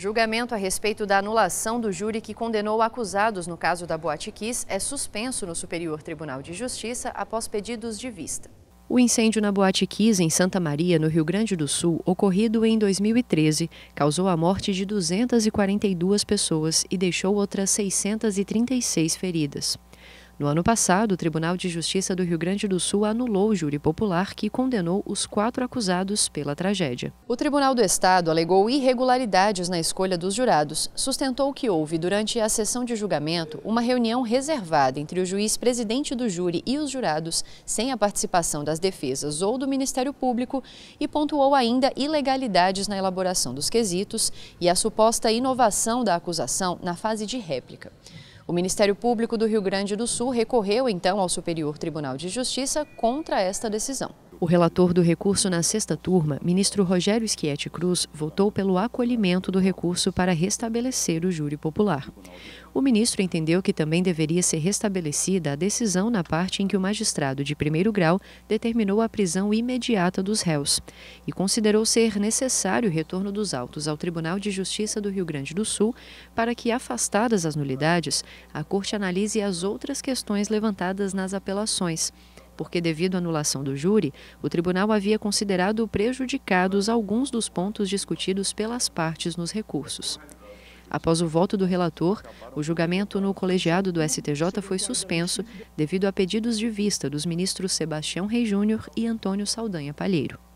Julgamento a respeito da anulação do júri que condenou acusados no caso da Boate Kiss é suspenso no Superior Tribunal de Justiça após pedidos de vista. O incêndio na Boate Kiss, em Santa Maria, no Rio Grande do Sul, ocorrido em 2013, causou a morte de 242 pessoas e deixou outras 636 feridas. No ano passado, o Tribunal de Justiça do Rio Grande do Sul anulou o júri popular que condenou os quatro acusados pela tragédia. O Tribunal do Estado alegou irregularidades na escolha dos jurados, sustentou que houve, durante a sessão de julgamento, uma reunião reservada entre o juiz presidente do júri e os jurados, sem a participação das defesas ou do Ministério Público, e pontuou ainda ilegalidades na elaboração dos quesitos e a suposta inovação da acusação na fase de réplica. O Ministério Público do Rio Grande do Sul recorreu então ao Superior Tribunal de Justiça contra esta decisão. O relator do recurso na sexta turma, ministro Rogério Schietti Cruz, votou pelo acolhimento do recurso para restabelecer o júri popular. O ministro entendeu que também deveria ser restabelecida a decisão na parte em que o magistrado de primeiro grau determinou a prisão imediata dos réus e considerou ser necessário o retorno dos autos ao Tribunal de Justiça do Rio Grande do Sul para que, afastadas as nulidades, a Corte analise as outras questões levantadas nas apelações porque, devido à anulação do júri, o tribunal havia considerado prejudicados alguns dos pontos discutidos pelas partes nos recursos. Após o voto do relator, o julgamento no colegiado do STJ foi suspenso devido a pedidos de vista dos ministros Sebastião Rei Júnior e Antônio Saldanha Palheiro.